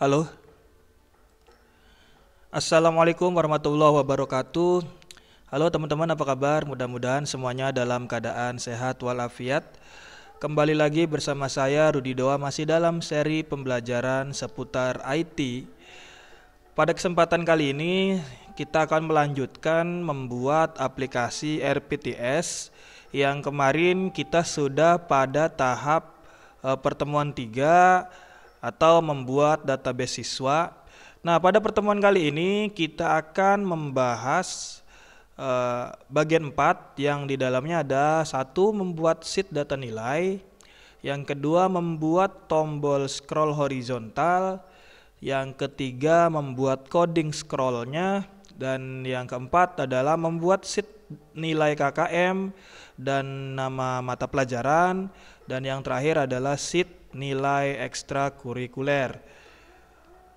Halo. Assalamualaikum warahmatullahi wabarakatuh. Halo teman-teman, apa kabar? Mudah-mudahan semuanya dalam keadaan sehat walafiat. Kembali lagi bersama saya Rudi Doa masih dalam seri pembelajaran seputar IT. Pada kesempatan kali ini kita akan melanjutkan membuat aplikasi RPTS yang kemarin kita sudah pada tahap eh, pertemuan 3 atau membuat database siswa. Nah, pada pertemuan kali ini kita akan membahas uh, bagian 4 yang di dalamnya ada satu membuat sheet data nilai, yang kedua membuat tombol scroll horizontal, yang ketiga membuat coding scrollnya, dan yang keempat adalah membuat sheet nilai KKM dan nama mata pelajaran, dan yang terakhir adalah sheet nilai ekstrakurikuler.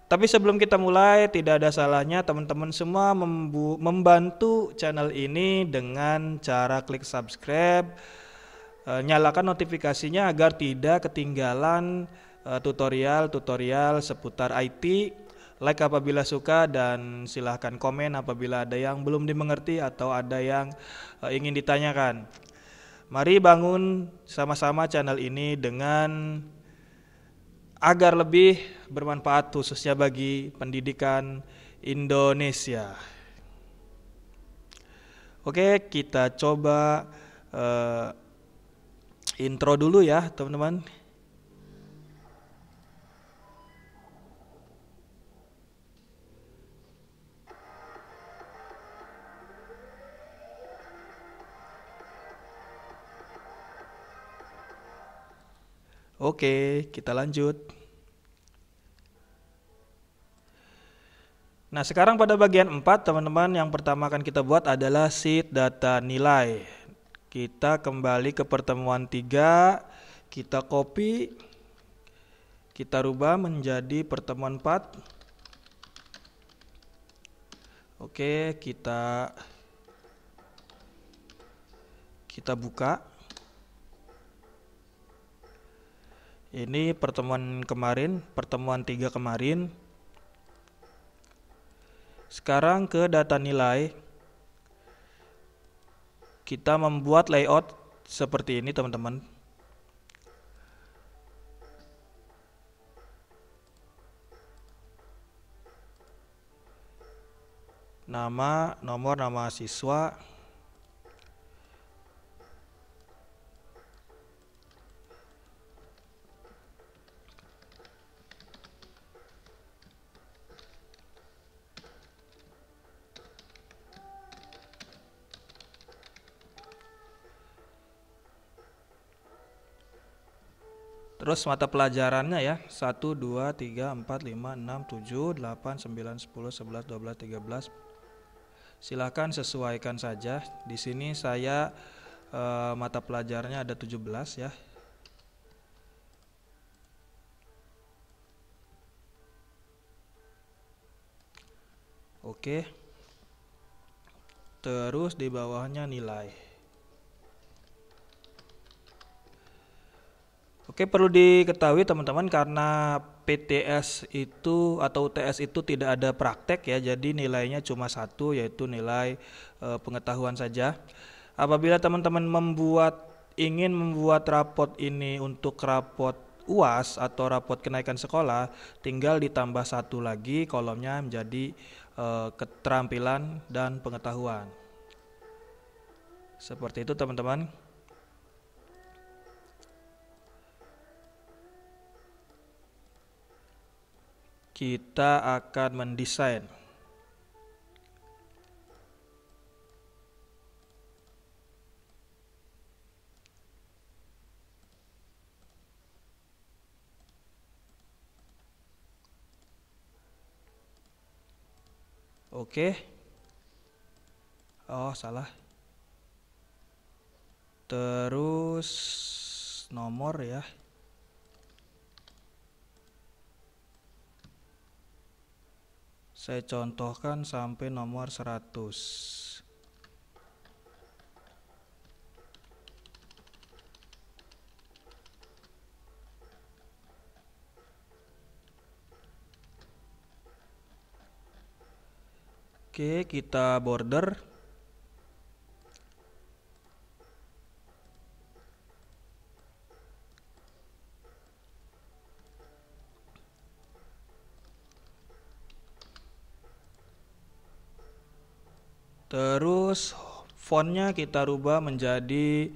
Tapi sebelum kita mulai, tidak ada salahnya teman-teman semua membantu channel ini dengan cara klik subscribe, e, nyalakan notifikasinya agar tidak ketinggalan eh, tutorial-tutorial seputar IT. Like apabila suka dan silahkan komen apabila ada yang belum dimengerti atau ada yang eh, ingin ditanyakan. Mari bangun sama-sama channel ini dengan agar lebih bermanfaat khususnya bagi pendidikan Indonesia. Oke, kita coba uh, intro dulu ya, teman-teman. Oke, kita lanjut. Nah, sekarang pada bagian 4, teman-teman, yang pertama akan kita buat adalah sheet data nilai. Kita kembali ke pertemuan 3, kita copy, kita rubah menjadi pertemuan 4. Oke, kita kita buka. Ini pertemuan kemarin, pertemuan 3 kemarin sekarang ke data nilai. Kita membuat layout seperti ini teman-teman. Nama, nomor nama siswa, Terus mata pelajarannya ya 1, 2, 3, 4, 5, 6, 7, 8, 9, 10, 11, 12, 13 Silahkan sesuaikan saja Di sini saya e, mata pelajarannya ada 17 ya Oke Terus di bawahnya nilai Oke, perlu diketahui teman-teman karena PTS itu atau UTS itu tidak ada praktek ya, jadi nilainya cuma satu yaitu nilai e, pengetahuan saja. Apabila teman-teman membuat ingin membuat rapot ini untuk rapot UAS atau rapot kenaikan sekolah, tinggal ditambah satu lagi kolomnya menjadi e, keterampilan dan pengetahuan. Seperti itu teman-teman. kita akan mendesain Oke. Okay. Oh, salah. Terus nomor ya. saya contohkan sampai nomor 100 Oke kita border terus fontnya kita rubah menjadi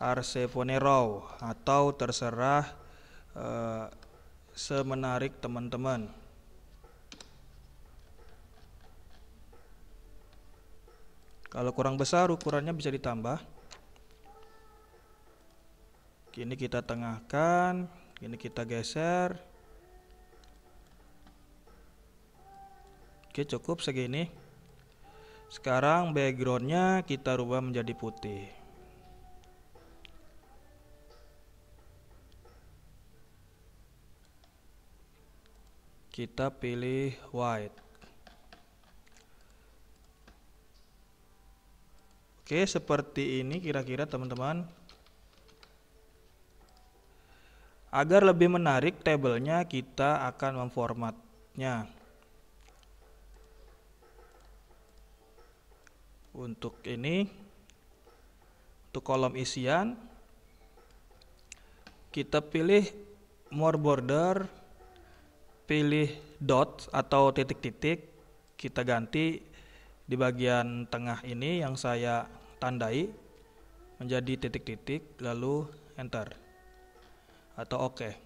Arseponero atau terserah uh, semenarik teman-teman. Kalau kurang besar ukurannya bisa ditambah. Kini kita tengahkan, kini kita geser. Oke, cukup segini. Sekarang backgroundnya kita rubah menjadi putih. Kita pilih white. Oke, seperti ini kira-kira teman-teman. Agar lebih menarik tabelnya, kita akan memformatnya. untuk ini untuk kolom isian kita pilih more border pilih dot atau titik-titik kita ganti di bagian tengah ini yang saya tandai menjadi titik-titik lalu enter atau oke okay.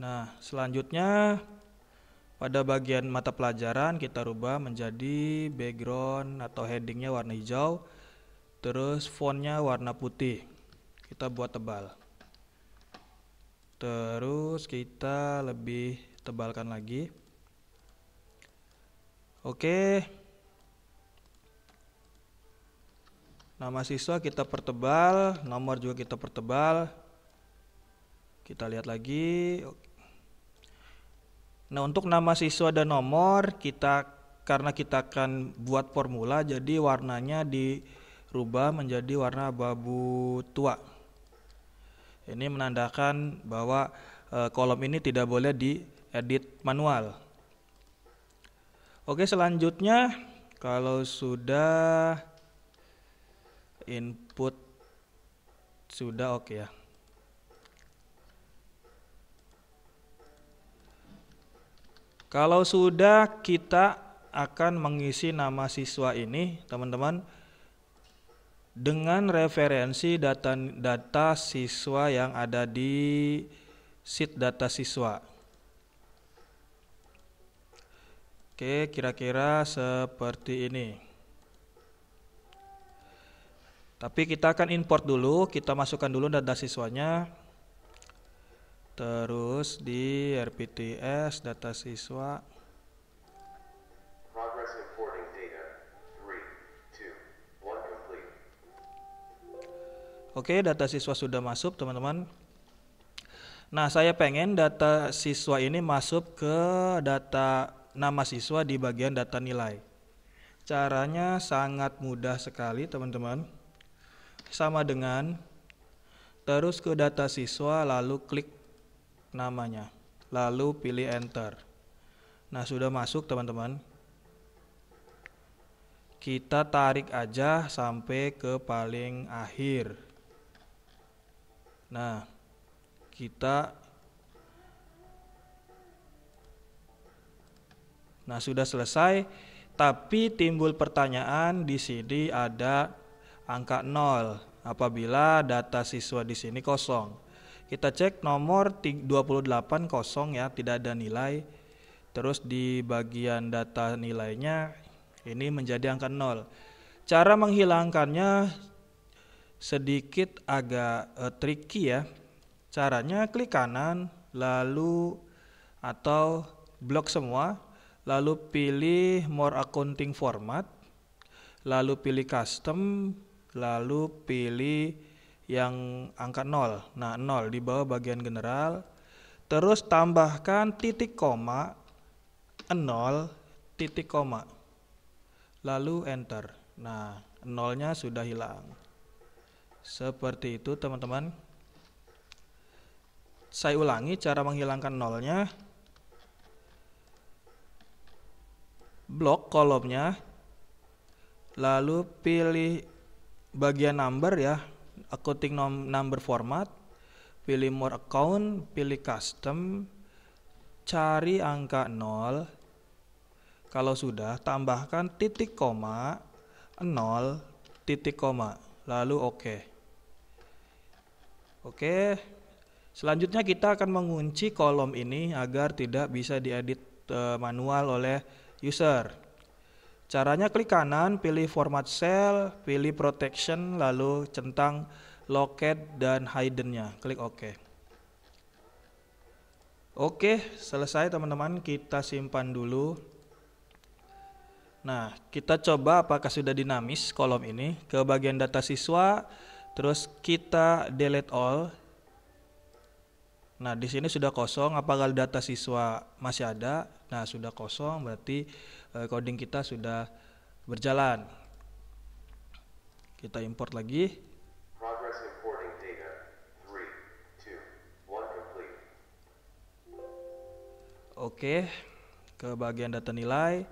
nah selanjutnya pada bagian mata pelajaran kita rubah menjadi background atau headingnya warna hijau, terus fontnya warna putih. Kita buat tebal. Terus kita lebih tebalkan lagi. Oke. Nama siswa kita pertebal, nomor juga kita pertebal. Kita lihat lagi. Oke Nah untuk nama siswa dan nomor kita karena kita akan buat formula jadi warnanya dirubah menjadi warna abu tua. Ini menandakan bahwa eh, kolom ini tidak boleh diedit manual. Oke selanjutnya kalau sudah input sudah oke okay ya. Kalau sudah kita akan mengisi nama siswa ini, teman-teman, dengan referensi data data siswa yang ada di sheet data siswa. Oke, kira-kira seperti ini. Tapi kita akan import dulu, kita masukkan dulu data siswanya. Terus di RPTS data siswa Oke, data siswa sudah masuk, teman-teman. Nah, saya pengen data siswa ini masuk ke data nama siswa di bagian data nilai. Caranya sangat mudah sekali, teman-teman. Sama dengan terus ke data siswa, lalu klik namanya. Lalu pilih enter. Nah, sudah masuk teman-teman. Kita tarik aja sampai ke paling akhir. Nah, kita Nah, sudah selesai, tapi timbul pertanyaan di sini ada angka 0 apabila data siswa di sini kosong. Kita cek nomor 28 kosong ya, tidak ada nilai. Terus di bagian data nilainya ini menjadi angka 0. Cara menghilangkannya sedikit agak eh, tricky ya. Caranya klik kanan lalu atau blok semua, lalu pilih more accounting format, lalu pilih custom, lalu pilih yang angka 0. Nah, 0 di bawah bagian general. Terus tambahkan titik koma 0 titik koma. Lalu enter. Nah, nolnya sudah hilang. Seperti itu, teman-teman. Saya ulangi cara menghilangkan nolnya. Blok kolomnya. Lalu pilih bagian number ya, accounting number format, pilih more account, pilih custom, cari angka 0. Kalau sudah, tambahkan titik koma 0 titik koma, lalu oke. Okay. Oke. Okay. Selanjutnya kita akan mengunci kolom ini agar tidak bisa diedit eh, manual oleh user. Caranya klik kanan, pilih format cell, pilih protection, lalu centang locate dan hidden-nya. Klik OK. Oke, selesai teman-teman. Kita simpan dulu. Nah, kita coba apakah sudah dinamis kolom ini ke bagian data siswa, terus kita delete all. Nah, di sini sudah kosong, apakah data siswa masih ada? Nah, sudah kosong berarti Eh, coding kita sudah berjalan. Kita import lagi. Oke, ke bagian data nilai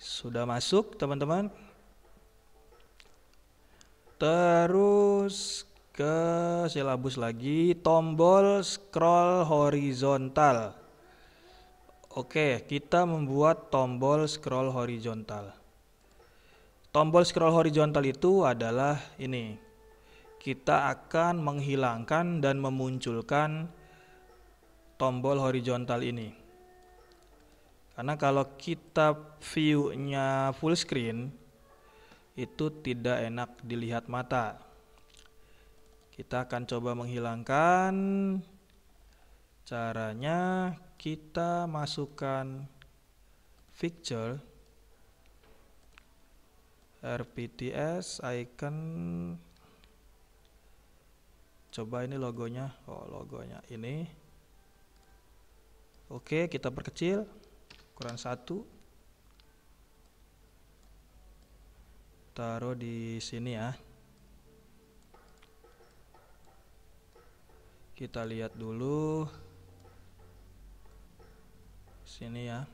sudah masuk teman-teman. Terus ke silabus lagi, tombol scroll horizontal. Oke, kita membuat tombol scroll horizontal. Tombol scroll horizontal itu adalah ini. Kita akan menghilangkan dan memunculkan tombol horizontal ini. Karena kalau kita view-nya full screen, itu tidak enak dilihat mata. Kita akan coba menghilangkan caranya kita masukkan picture rpts icon coba ini logonya oh logonya ini oke kita perkecil ukuran satu taruh di sini ya kita lihat dulu sini ya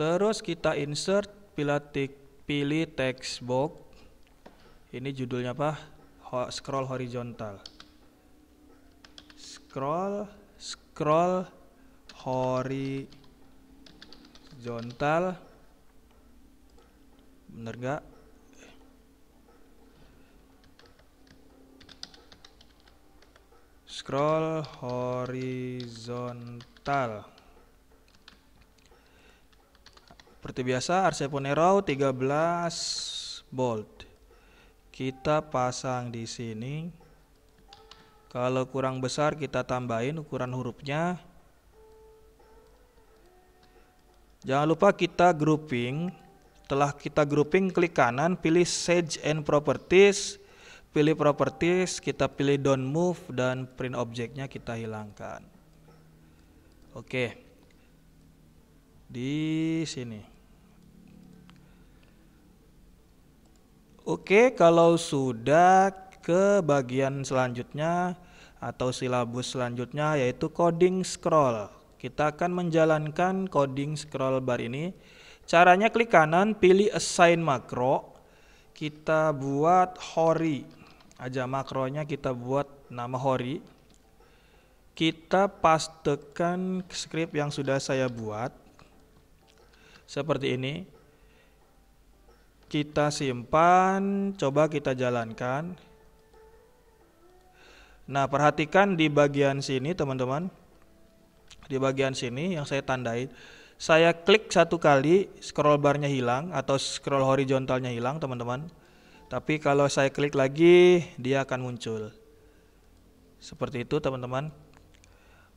terus kita insert pilih, pilih text box ini judulnya apa Ho scroll horizontal scroll scroll horizontal bener gak scroll horizontal Seperti biasa RC Arrow 13 volt. Kita pasang di sini. Kalau kurang besar kita tambahin ukuran hurufnya. Jangan lupa kita grouping. Setelah kita grouping klik kanan pilih Sage and Properties. Pilih Properties, kita pilih Don't Move dan print objeknya kita hilangkan. Oke. Di sini. Oke, kalau sudah ke bagian selanjutnya atau silabus selanjutnya yaitu coding scroll. Kita akan menjalankan coding scroll bar ini. Caranya klik kanan, pilih assign macro. Kita buat hori. Aja makronya kita buat nama hori. Kita pastekan script yang sudah saya buat. Seperti ini kita simpan, coba kita jalankan. Nah, perhatikan di bagian sini, teman-teman. Di bagian sini yang saya tandai, saya klik satu kali, scroll barnya hilang atau scroll horizontalnya hilang, teman-teman. Tapi kalau saya klik lagi, dia akan muncul. Seperti itu, teman-teman.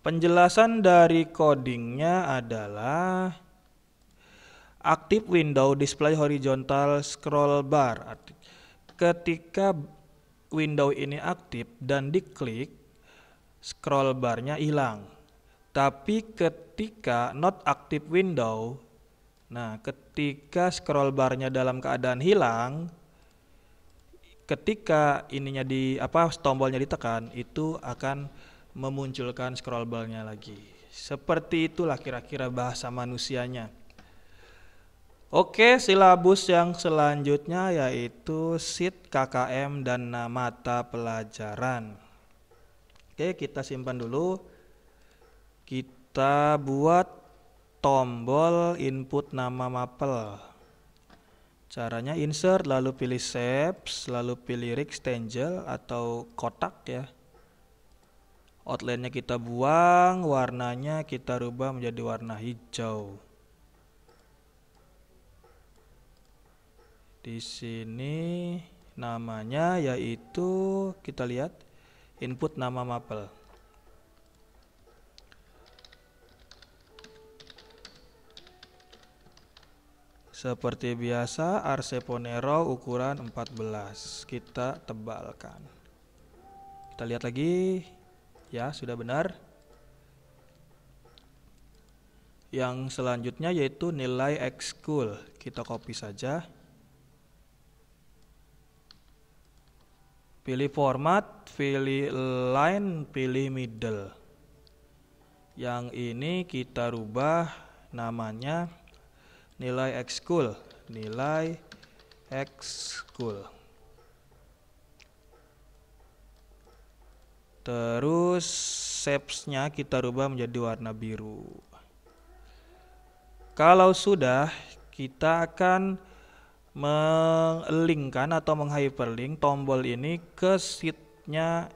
Penjelasan dari codingnya adalah Aktif window display horizontal scroll bar. Ketika window ini aktif dan diklik, scroll barnya hilang. Tapi ketika not active window, nah ketika scroll barnya dalam keadaan hilang, ketika ininya di apa tombolnya ditekan itu akan memunculkan scroll barnya lagi. Seperti itulah kira-kira bahasa manusianya. Oke, silabus yang selanjutnya yaitu SIT, KKM, dan mata pelajaran. Oke, kita simpan dulu. Kita buat tombol input nama mapel. Caranya insert, lalu pilih shapes, lalu pilih rectangle atau kotak ya. Outline-nya kita buang, warnanya kita rubah menjadi warna hijau. Di sini namanya yaitu kita lihat input nama mapel. Seperti biasa, Arseponero ukuran 14. Kita tebalkan. Kita lihat lagi. Ya, sudah benar. Yang selanjutnya yaitu nilai X Kita copy saja. Pilih format, pilih line, pilih middle. Yang ini kita rubah namanya nilai x cool nilai x cool Terus shapes-nya kita rubah menjadi warna biru. Kalau sudah, kita akan melingkan atau menghyperlink tombol ini ke sheetnya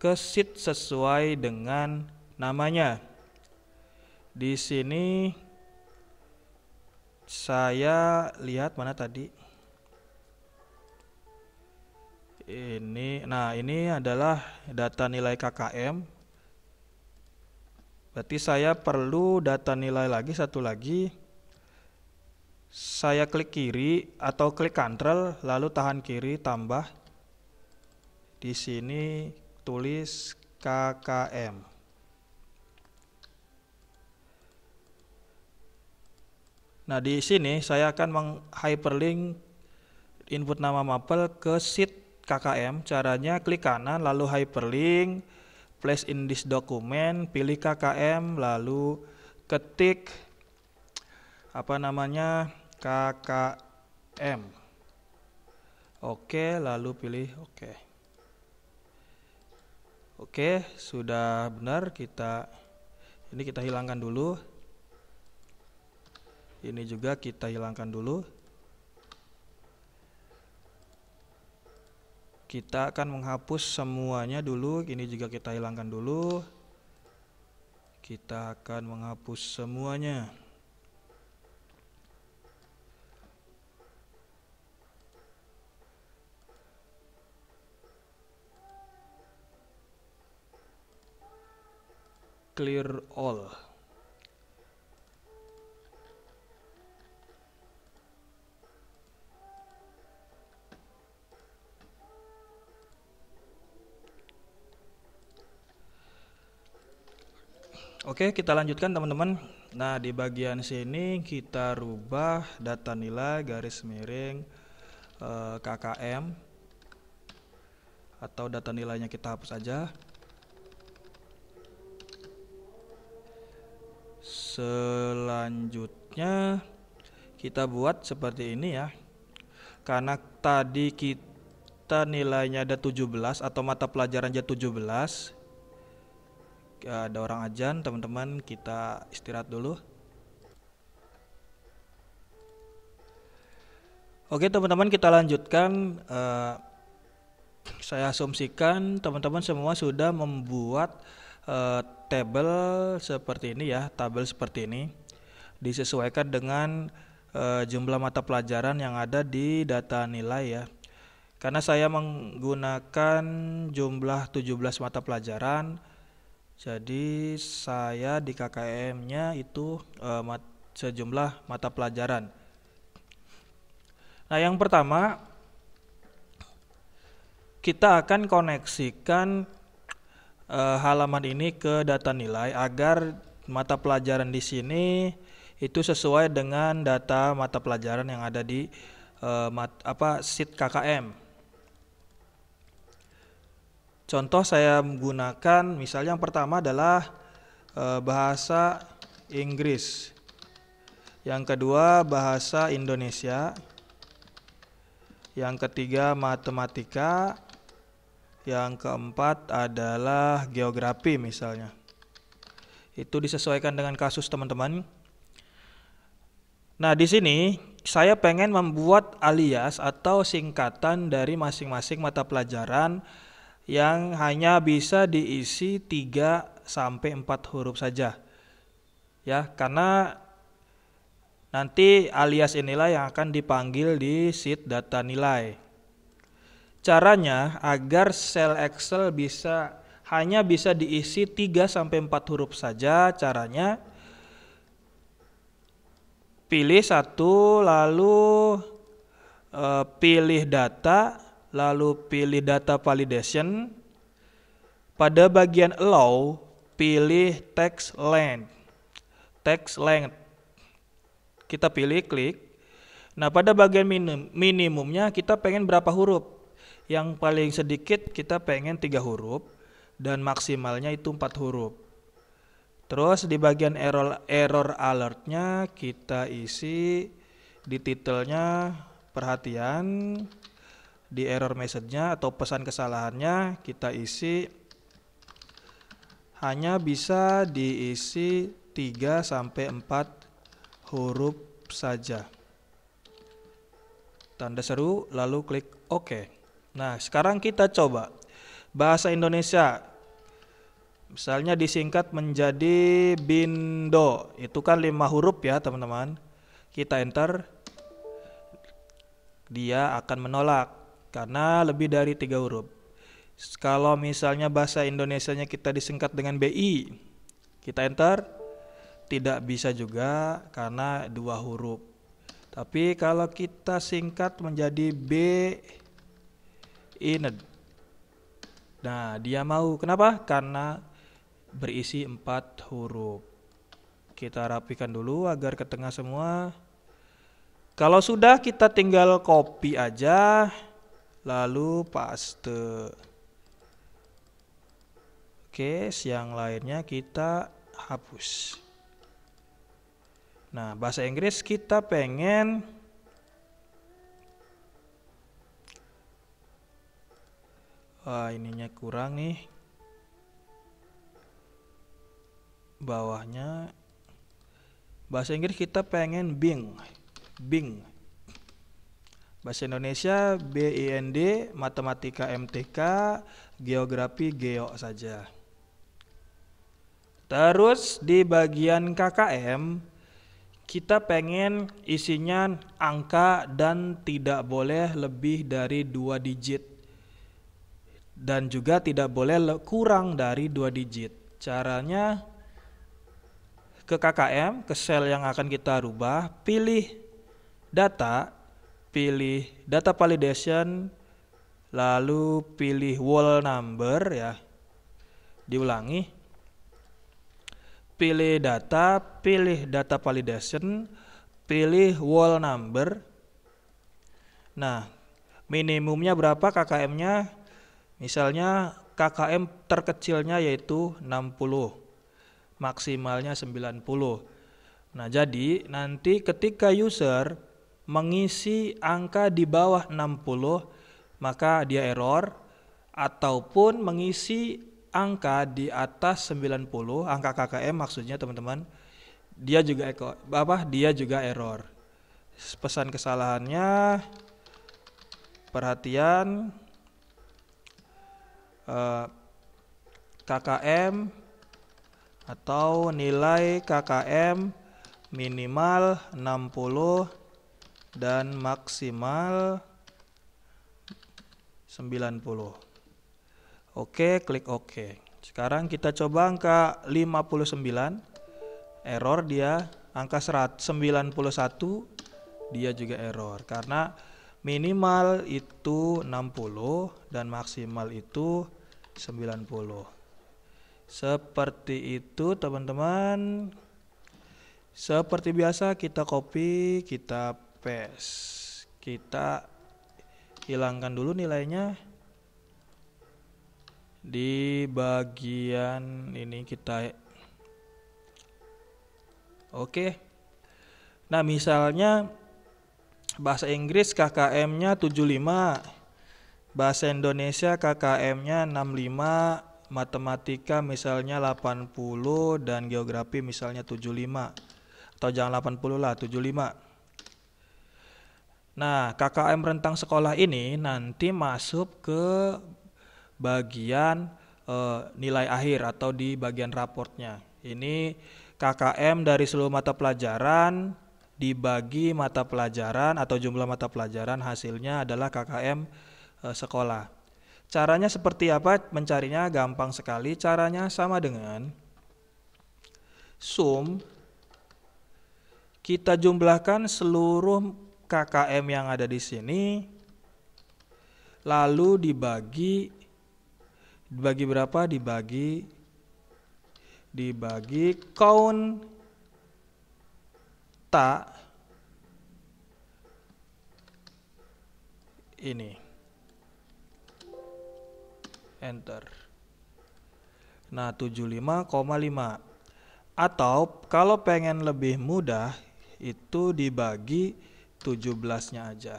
ke sheet sesuai dengan namanya. Di sini saya lihat mana tadi. Ini, nah ini adalah data nilai KKM. Berarti saya perlu data nilai lagi satu lagi saya klik kiri atau klik Ctrl lalu tahan kiri tambah di sini tulis KKM Nah, di sini saya akan menghyperlink input nama mapel ke sheet KKM. Caranya klik kanan lalu hyperlink, place in this document, pilih KKM lalu ketik apa namanya KKM. Oke, lalu pilih oke. Oke, sudah benar kita ini kita hilangkan dulu. Ini juga kita hilangkan dulu. Kita akan menghapus semuanya dulu. Ini juga kita hilangkan dulu. Kita akan menghapus semuanya. clear all Oke, kita lanjutkan teman-teman. Nah, di bagian sini kita rubah data nilai garis miring eh, KKM atau data nilainya kita hapus aja. selanjutnya kita buat seperti ini ya karena tadi kita nilainya ada 17 atau mata pelajaran aja 17 ada orang ajan teman-teman kita istirahat dulu Oke teman-teman kita lanjutkan eh, saya asumsikan teman-teman semua sudah membuat eh, tabel seperti ini ya, tabel seperti ini disesuaikan dengan e, jumlah mata pelajaran yang ada di data nilai ya. Karena saya menggunakan jumlah 17 mata pelajaran, jadi saya di KKM-nya itu e, mat, sejumlah mata pelajaran. Nah, yang pertama kita akan koneksikan uh, halaman ini ke data nilai agar mata pelajaran di sini itu sesuai dengan data mata pelajaran yang ada di uh, mat, apa sit KKM. Contoh saya menggunakan misalnya yang pertama adalah uh, bahasa Inggris. Yang kedua bahasa Indonesia. Yang ketiga matematika, yang keempat adalah geografi misalnya. Itu disesuaikan dengan kasus teman-teman. Nah, di sini saya pengen membuat alias atau singkatan dari masing-masing mata pelajaran yang hanya bisa diisi 3 sampai 4 huruf saja. Ya, karena nanti alias inilah yang akan dipanggil di sheet data nilai. Caranya agar sel Excel bisa hanya bisa diisi 3 sampai 4 huruf saja. Caranya pilih satu lalu e, pilih data, lalu pilih data validation. Pada bagian allow pilih text length. Text length. Kita pilih klik. Nah, pada bagian minim, minimumnya kita pengen berapa huruf? yang paling sedikit kita pengen tiga huruf dan maksimalnya itu empat huruf. Terus di bagian error error alertnya kita isi di titelnya perhatian di error message-nya atau pesan kesalahannya kita isi hanya bisa diisi 3 sampai 4 huruf saja. Tanda seru lalu klik OK. Nah, sekarang kita coba bahasa Indonesia. Misalnya disingkat menjadi bindo. Itu kan lima huruf ya, teman-teman. Kita enter dia akan menolak karena lebih dari tiga huruf. Kalau misalnya bahasa Indonesianya kita disingkat dengan BI, kita enter tidak bisa juga karena dua huruf. Tapi kalau kita singkat menjadi B Ined. Nah, dia mau. Kenapa? Karena berisi empat huruf. Kita rapikan dulu agar ke tengah semua. Kalau sudah kita tinggal copy aja lalu paste. Oke, yang lainnya kita hapus. Nah, bahasa Inggris kita pengen Wah, ininya kurang nih. Bawahnya bahasa Inggris kita pengen Bing. Bing. Bahasa Indonesia BIND, matematika MTK, geografi geo saja. Terus di bagian KKM kita pengen isinya angka dan tidak boleh lebih dari dua digit dan juga tidak boleh kurang dari dua digit. Caranya ke KKM, ke sel yang akan kita rubah, pilih data, pilih data validation, lalu pilih wall number ya. Diulangi. Pilih data, pilih data validation, pilih wall number. Nah, minimumnya berapa KKM-nya? Misalnya KKM terkecilnya yaitu 60, maksimalnya 90. Nah, jadi nanti ketika user mengisi angka di bawah 60, maka dia error ataupun mengisi angka di atas 90, angka KKM maksudnya teman-teman, dia juga eko, apa dia juga error. Pesan kesalahannya perhatian Eh, KKM atau nilai KKM minimal 60 dan maksimal 90. Oke, klik OK. Sekarang kita coba angka 59. Error dia angka 91 dia juga error karena minimal itu 60 dan maksimal itu 90 seperti itu teman-teman seperti biasa kita copy kita paste kita hilangkan dulu nilainya di bagian ini kita e- oke nah misalnya bahasa Inggris KKM nya 75 Bahasa Indonesia KKM-nya 65, matematika misalnya 80 dan geografi misalnya 75. Atau jangan 80 lah, 75. Nah, KKM rentang sekolah ini nanti masuk ke bagian e, nilai akhir atau di bagian raportnya. Ini KKM dari seluruh mata pelajaran dibagi mata pelajaran atau jumlah mata pelajaran hasilnya adalah KKM Eh, sekolah. Caranya seperti apa? Mencarinya gampang sekali. Caranya sama dengan sum kita jumlahkan seluruh KKM yang ada di sini lalu dibagi dibagi berapa? Dibagi dibagi count tak ini enter nah 75,5 atau kalau pengen lebih mudah itu dibagi 17 nya aja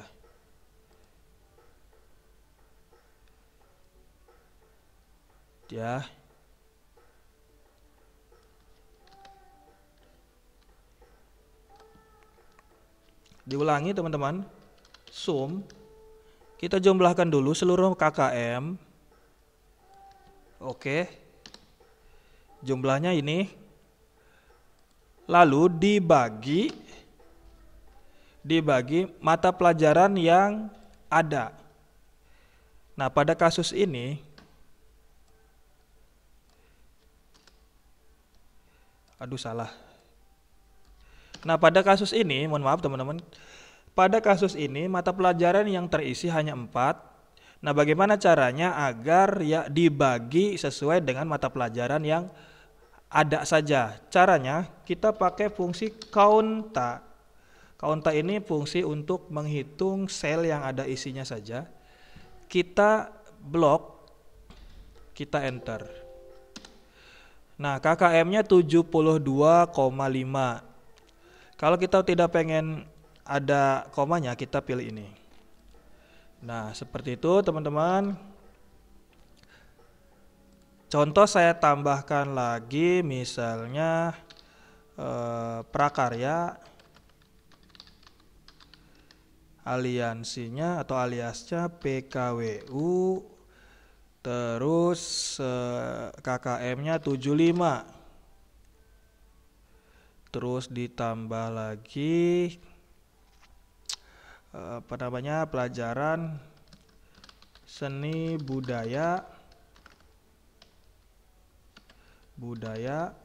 ya diulangi teman-teman sum kita jumlahkan dulu seluruh KKM Oke. Jumlahnya ini. Lalu dibagi dibagi mata pelajaran yang ada. Nah, pada kasus ini Aduh salah. Nah, pada kasus ini, mohon maaf teman-teman. Pada kasus ini mata pelajaran yang terisi hanya 4 Nah, bagaimana caranya agar ya dibagi sesuai dengan mata pelajaran yang ada saja. Caranya kita pakai fungsi COUNTA. COUNTA ini fungsi untuk menghitung sel yang ada isinya saja. Kita blok, kita enter. Nah, KKM-nya 72,5. Kalau kita tidak pengen ada komanya, kita pilih ini Nah, seperti itu teman-teman. Contoh saya tambahkan lagi misalnya eh, prakarya aliansinya atau aliasnya PKWU terus eh, KKM-nya 75 terus ditambah lagi Eh, apa namanya pelajaran seni budaya budaya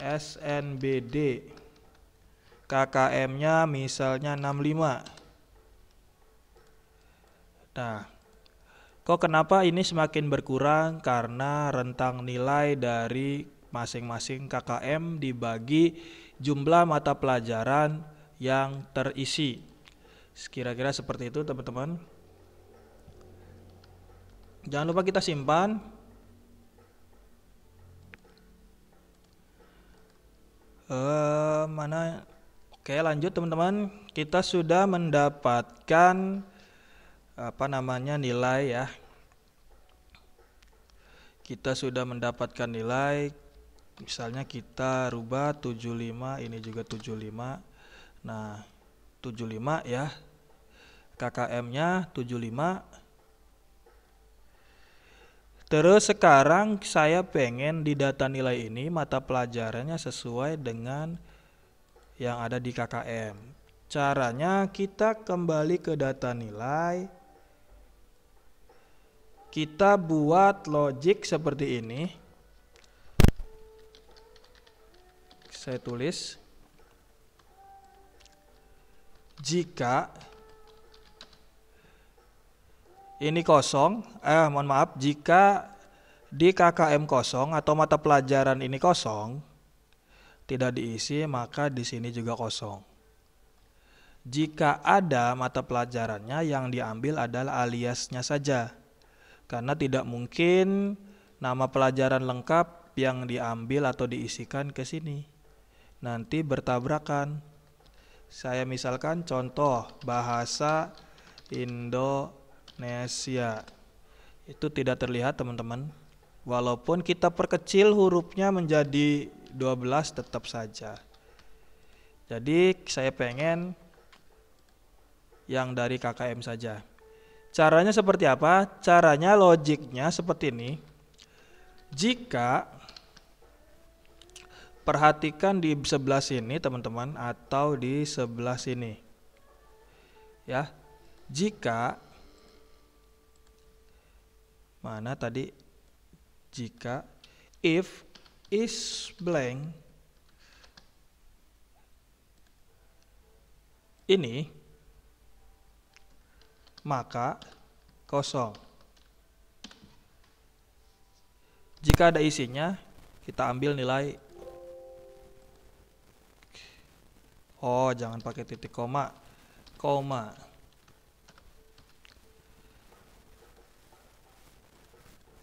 SNBD KKM-nya misalnya 65 nah kok kenapa ini semakin berkurang karena rentang nilai dari masing-masing KKM dibagi jumlah mata pelajaran yang terisi. Kira-kira seperti itu, teman-teman. Jangan lupa kita simpan. Uh, mana? Oke, lanjut teman-teman. Kita sudah mendapatkan apa namanya nilai ya. Kita sudah mendapatkan nilai misalnya kita rubah 75 ini juga 75 Nah, 75 ya. KKM-nya 75. Terus sekarang saya pengen di data nilai ini mata pelajarannya sesuai dengan yang ada di KKM. Caranya kita kembali ke data nilai. Kita buat logik seperti ini. Saya tulis jika ini kosong, eh mohon maaf, jika di KKM kosong atau mata pelajaran ini kosong, tidak diisi maka di sini juga kosong. Jika ada mata pelajarannya yang diambil adalah aliasnya saja. Karena tidak mungkin nama pelajaran lengkap yang diambil atau diisikan ke sini. Nanti bertabrakan. Saya misalkan contoh bahasa Indonesia. Itu tidak terlihat teman-teman. Walaupun kita perkecil hurufnya menjadi 12 tetap saja. Jadi saya pengen yang dari KKM saja. Caranya seperti apa? Caranya logiknya seperti ini. Jika perhatikan di sebelah sini teman-teman atau di sebelah sini ya jika mana tadi jika if is blank ini maka kosong jika ada isinya kita ambil nilai Oh, jangan pakai titik koma. Koma.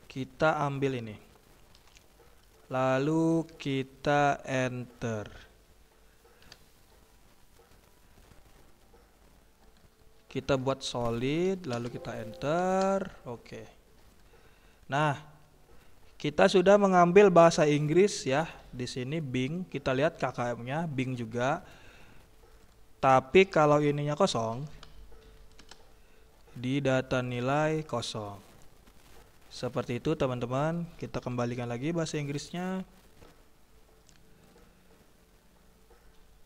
Kita ambil ini. Lalu kita enter. Kita buat solid, lalu kita enter. Oke. Nah, kita sudah mengambil bahasa Inggris ya. Di sini Bing, kita lihat KKM-nya Bing juga tapi kalau ininya kosong, di data nilai kosong. Seperti itu teman-teman, kita kembalikan lagi bahasa Inggrisnya.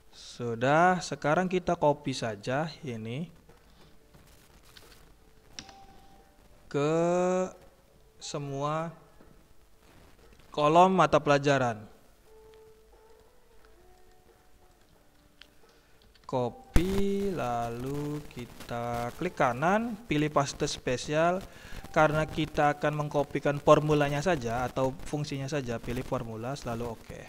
Sudah, sekarang kita copy saja ini ke semua kolom mata pelajaran. copy lalu kita klik kanan pilih paste spesial karena kita akan mengkopikan formulanya saja atau fungsinya saja pilih formula selalu oke okay.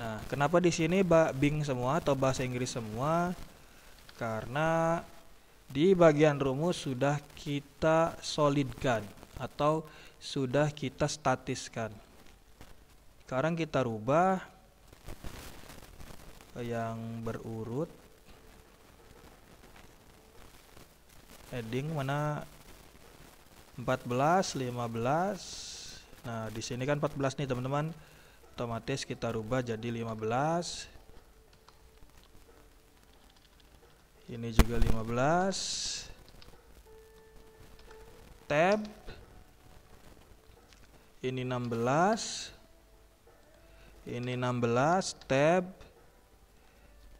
nah kenapa di sini Bing semua atau bahasa Inggris semua karena di bagian rumus sudah kita solidkan atau sudah kita statiskan sekarang kita rubah yang berurut heading mana 14 15 nah di sini kan 14 nih teman-teman otomatis kita rubah jadi 15 ini juga 15 tab ini 16 ini 16 tab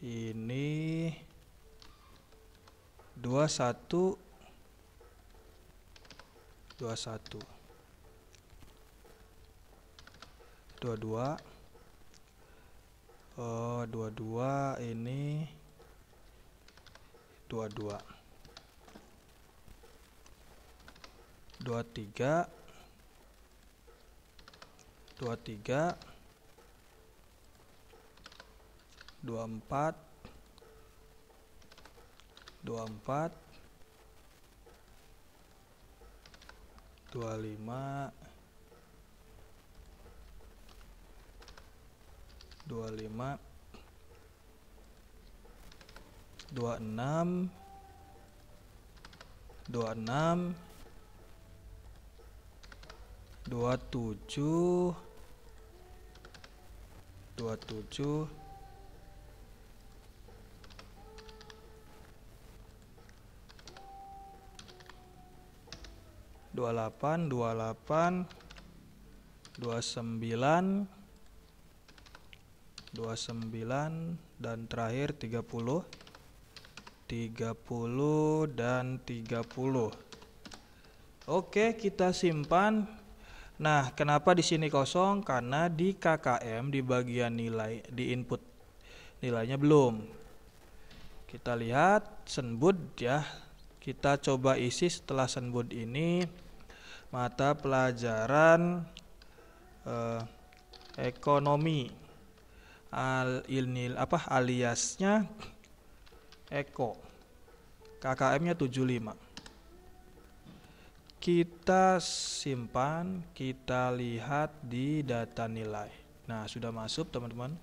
ini dua dua satu satu dua dua oh dua ini dua dua dua tiga dua tiga dua dua dua dua empat, empat, lima, lima, dua enam, dua enam, dua tujuh, dua tujuh. 28, 28, 29, 29, dan terakhir 30, 30, dan 30. Oke, kita simpan. Nah, kenapa di sini kosong? Karena di KKM di bagian nilai di input nilainya belum. Kita lihat senbud ya. Kita coba isi setelah senbud ini mata pelajaran eh, ekonomi al ilnil apa aliasnya Eko KKM-nya 75 kita simpan kita lihat di data nilai nah sudah masuk teman-teman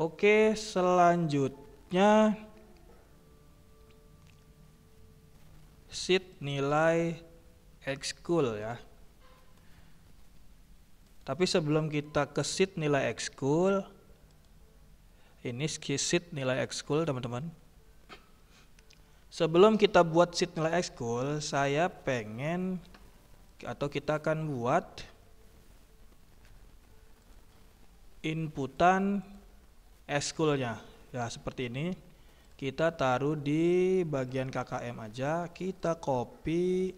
oke selanjutnya sheet nilai ekskul ya. Tapi sebelum kita ke sheet nilai ekskul, ini sheet nilai ekskul teman-teman. Sebelum kita buat sheet nilai ekskul, saya pengen atau kita akan buat inputan ekskulnya. ya seperti ini kita taruh di bagian KKM aja kita copy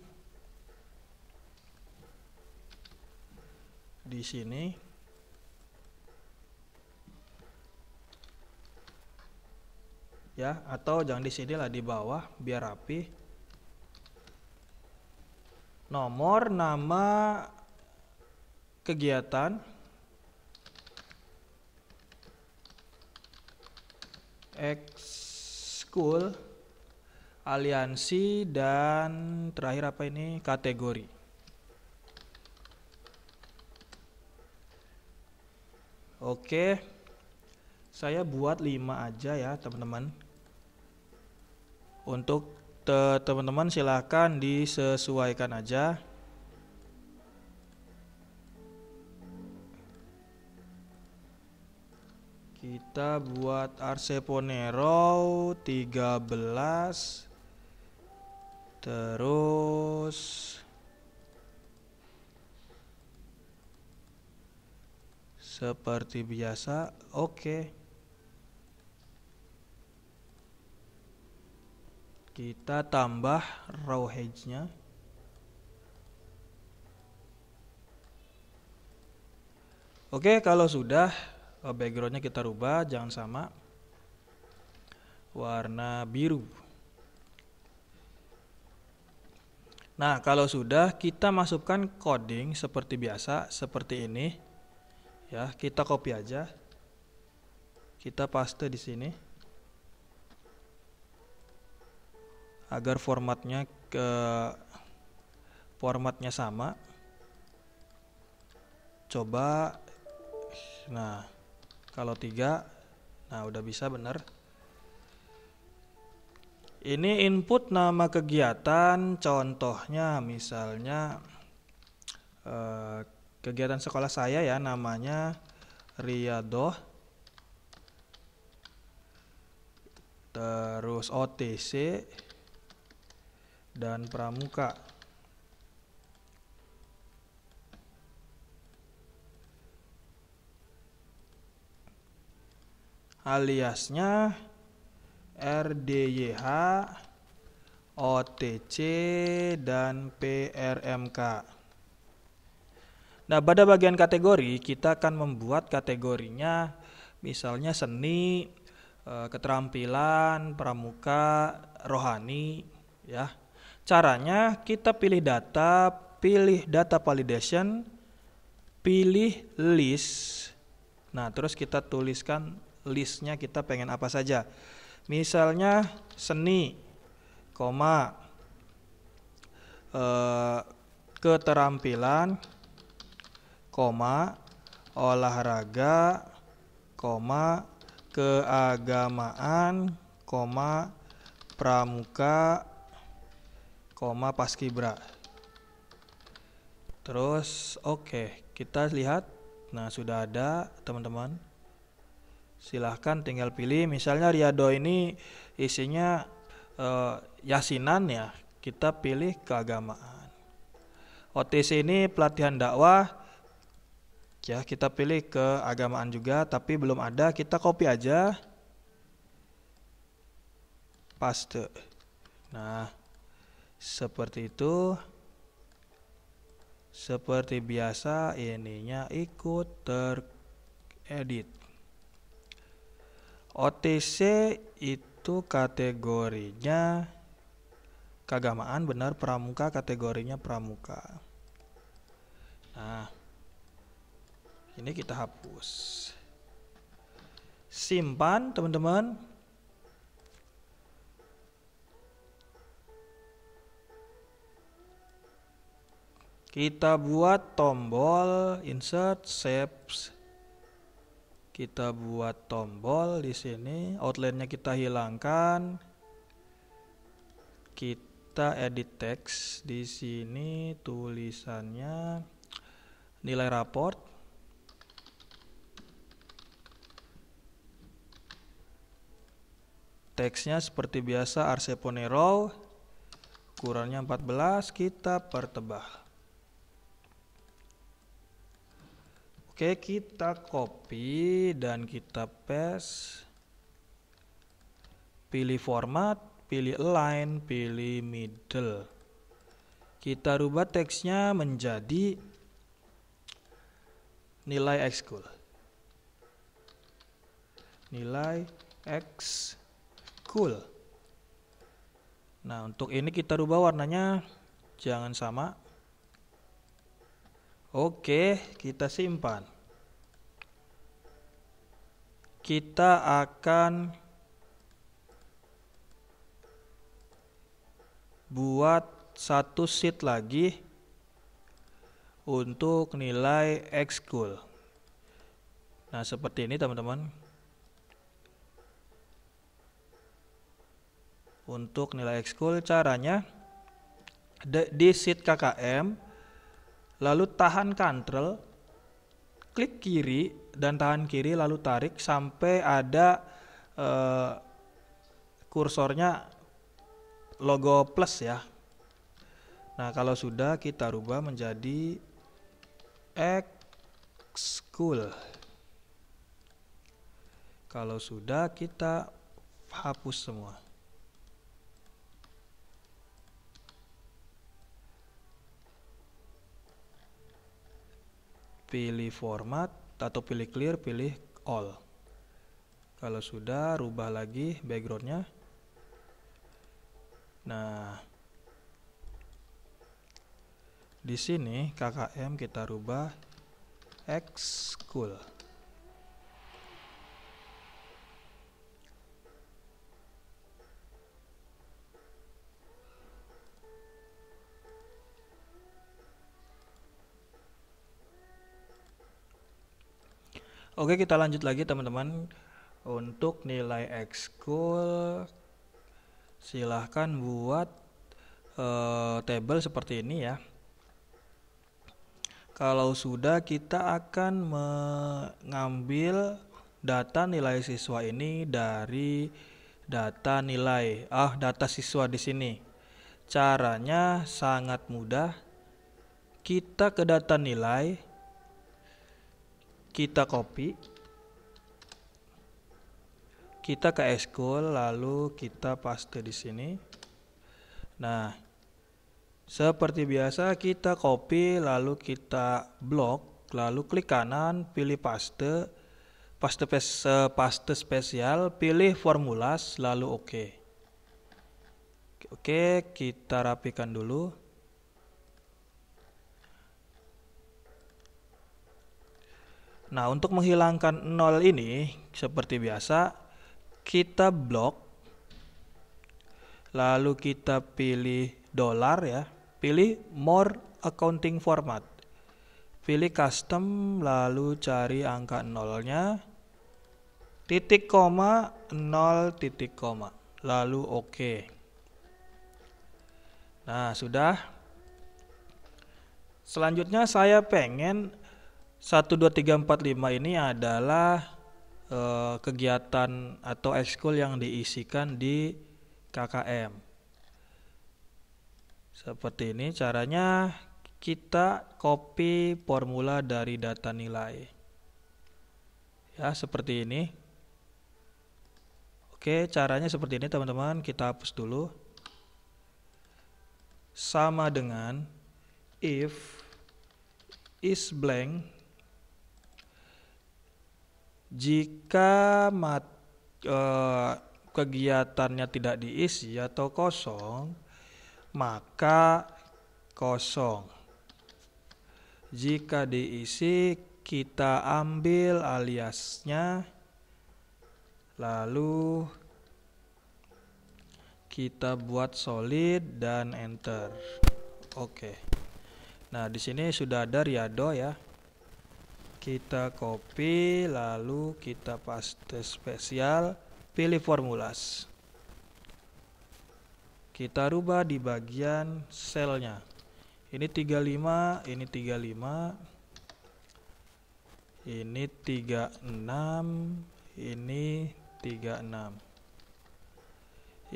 di sini ya atau jangan di sini lah di bawah biar rapi nomor nama kegiatan school aliansi dan terakhir apa ini kategori Oke. Saya buat 5 aja ya, teman-teman. Untuk teman-teman silahkan disesuaikan aja. Kita buat Arseponero tiga 13 terus Seperti biasa, oke. Kita tambah row hedge-nya. Oke, kalau sudah eh, backgroundnya kita rubah, jangan sama. Warna biru. Nah, kalau sudah kita masukkan coding seperti biasa, seperti ini ya kita copy aja kita paste di sini agar formatnya ke formatnya sama coba nah kalau tiga nah udah bisa bener ini input nama kegiatan contohnya misalnya eh, kegiatan sekolah saya ya namanya Riyadoh terus OTC dan pramuka aliasnya RDYH OTC dan PRMK Nah, pada bagian kategori kita akan membuat kategorinya misalnya seni, eh, keterampilan, pramuka, rohani ya. Caranya kita pilih data, pilih data validation, pilih list. Nah, terus kita tuliskan listnya kita pengen apa saja. Misalnya seni, koma, eh, keterampilan, koma olahraga, koma keagamaan, koma pramuka, koma paskibra. Terus oke, okay, kita lihat. Nah, sudah ada teman-teman. Silahkan tinggal pilih. Misalnya Riado ini isinya eh, yasinan ya. Kita pilih keagamaan. OTC ini pelatihan dakwah ya kita pilih ke agamaan juga tapi belum ada kita copy aja paste nah seperti itu seperti biasa ininya ikut teredit OTC itu kategorinya keagamaan benar pramuka kategorinya pramuka nah ini kita hapus. Simpan, teman-teman. Kita buat tombol insert shapes. Kita buat tombol di sini, outline-nya kita hilangkan. Kita edit text di sini tulisannya nilai raport Teksnya seperti biasa Arseponero ukurannya 14 kita pertebah Oke, kita copy dan kita paste. Pilih format, pilih line pilih middle. Kita rubah teksnya menjadi nilai x school Nilai x cool. Nah, untuk ini kita rubah warnanya jangan sama. Oke, kita simpan. Kita akan buat satu sheet lagi untuk nilai X cool. Nah, seperti ini teman-teman. untuk nilai ekskul caranya di sheet KKM lalu tahan Ctrl klik kiri dan tahan kiri lalu tarik sampai ada eh, kursornya logo plus ya Nah kalau sudah kita rubah menjadi ekskul kalau sudah kita hapus semua pilih format atau pilih clear, pilih all. Kalau sudah, rubah lagi backgroundnya. Nah, di sini KKM kita rubah X cool. Oke, kita lanjut lagi teman-teman. Untuk nilai ekskul silahkan buat uh, table seperti ini ya. Kalau sudah kita akan mengambil data nilai siswa ini dari data nilai ah data siswa di sini. Caranya sangat mudah. Kita ke data nilai kita copy kita ke school lalu kita paste di sini nah seperti biasa kita copy lalu kita blok lalu klik kanan pilih paste paste eh, paste spesial pilih formulas lalu oke okay. oke okay, kita rapikan dulu Nah, untuk menghilangkan nol ini seperti biasa kita blok lalu kita pilih dolar ya, pilih more accounting format. Pilih custom lalu cari angka nolnya titik koma nol titik koma lalu oke. Okay. Nah, sudah. Selanjutnya saya pengen 1, 2, 3, 4, 5 ini adalah e, kegiatan atau ekskul yang diisikan di KKM. Seperti ini caranya kita copy formula dari data nilai. Ya, seperti ini. Oke, caranya seperti ini teman-teman, kita hapus dulu. Sama dengan if is blank jika mat, e, kegiatannya tidak diisi atau kosong, maka kosong. Jika diisi, kita ambil aliasnya, lalu kita buat solid dan enter. Oke. Okay. Nah, di sini sudah ada riado ya kita copy lalu kita paste spesial pilih formulas kita rubah di bagian selnya ini 35 ini 35 ini 36 ini 36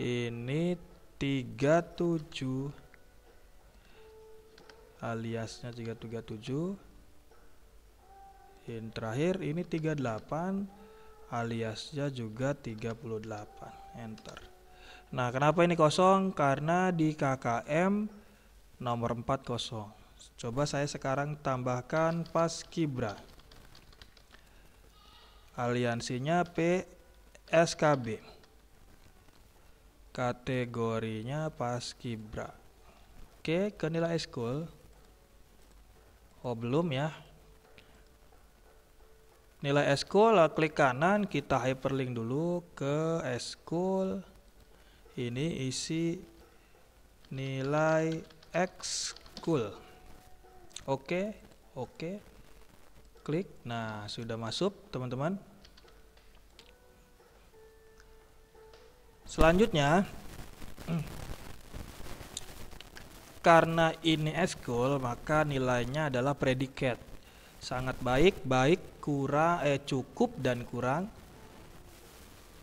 ini 37 aliasnya 337 yang terakhir ini 38 aliasnya juga 38 enter nah kenapa ini kosong karena di KKM nomor 4 kosong coba saya sekarang tambahkan pas kibra aliansinya PSKB kategorinya pas kibra oke ke nilai school oh belum ya nilai eskul klik kanan kita hyperlink dulu ke eskul ini isi nilai x school oke oke klik nah sudah masuk teman-teman selanjutnya karena ini eskul maka nilainya adalah predikat sangat baik, baik, kurang, eh cukup dan kurang.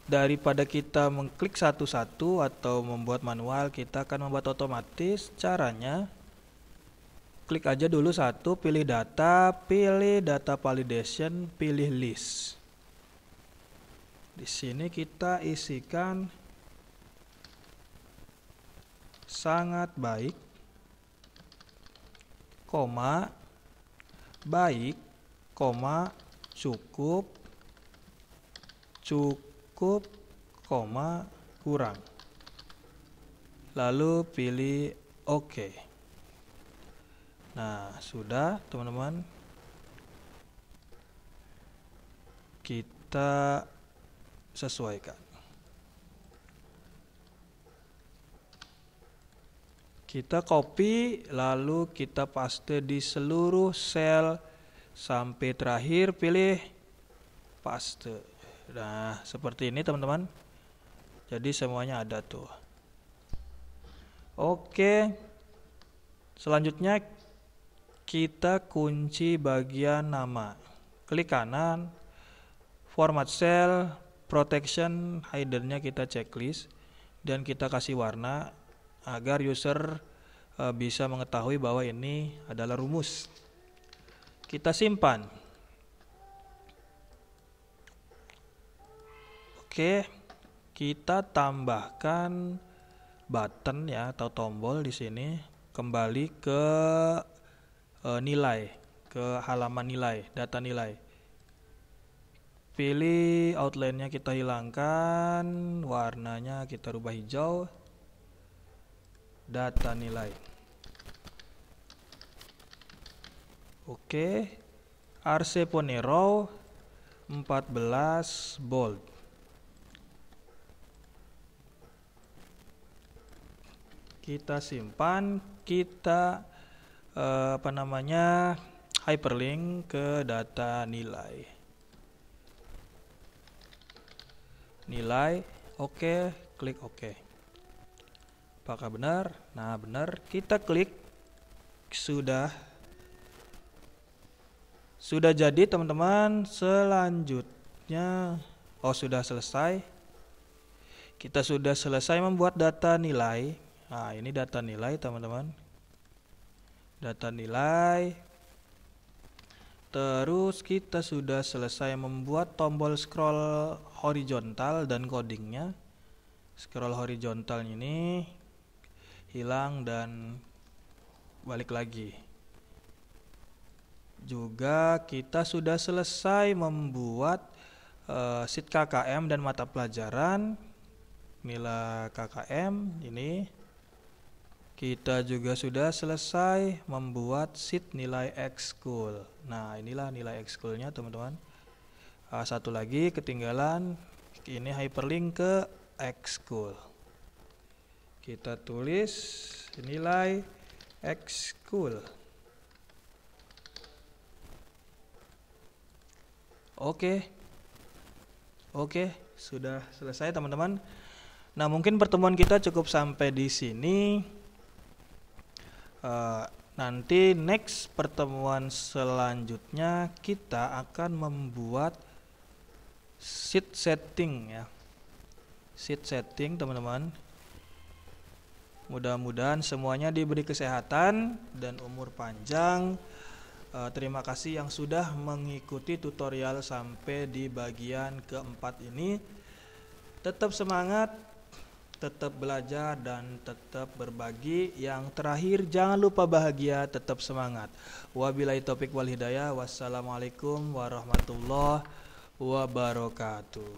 Daripada kita mengklik satu-satu atau membuat manual, kita akan membuat otomatis. Caranya, klik aja dulu satu, pilih data, pilih data validation, pilih list. Di sini kita isikan sangat baik, koma baik, koma cukup cukup koma kurang. Lalu pilih OK. Nah, sudah teman-teman. Kita sesuaikan. Kita copy lalu kita paste di seluruh sel sampai terakhir pilih paste. Nah, seperti ini teman-teman. Jadi semuanya ada tuh. Oke. Selanjutnya kita kunci bagian nama. Klik kanan, format cell, protection, hidernya kita checklist dan kita kasih warna agar user e, bisa mengetahui bahwa ini adalah rumus. Kita simpan. Oke, kita tambahkan button ya atau tombol di sini kembali ke e, nilai, ke halaman nilai, data nilai. Pilih outline-nya kita hilangkan, warnanya kita rubah hijau, data nilai. Oke, RC Ponero 14 bold. Kita simpan, kita eh, apa namanya? hyperlink ke data nilai. Nilai, oke, klik oke. Apakah benar? Nah, benar. Kita klik sudah sudah jadi teman-teman. Selanjutnya oh sudah selesai. Kita sudah selesai membuat data nilai. Nah, ini data nilai teman-teman. Data nilai. Terus kita sudah selesai membuat tombol scroll horizontal dan codingnya. Scroll horizontal ini hilang dan balik lagi. Juga kita sudah selesai membuat uh, eh, sit KKM dan mata pelajaran. nilai KKM ini. Kita juga sudah selesai membuat sit nilai ekskul. Nah, inilah nilai ekskulnya, teman-teman. Uh, satu lagi ketinggalan ini hyperlink ke ekskul kita tulis nilai x cool Oke. Oke, sudah selesai teman-teman. Nah, mungkin pertemuan kita cukup sampai di sini. Uh, nanti next pertemuan selanjutnya kita akan membuat seat setting ya. Seat setting, teman-teman. Mudah-mudahan semuanya diberi kesehatan dan umur panjang. Eh, terima kasih yang sudah mengikuti tutorial sampai di bagian keempat ini. Tetap semangat, tetap belajar, dan tetap berbagi. Yang terakhir, jangan lupa bahagia, tetap semangat. Wabillahi topik wal hidayah. Wassalamualaikum warahmatullahi wabarakatuh.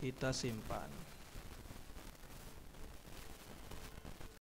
Kita simpan.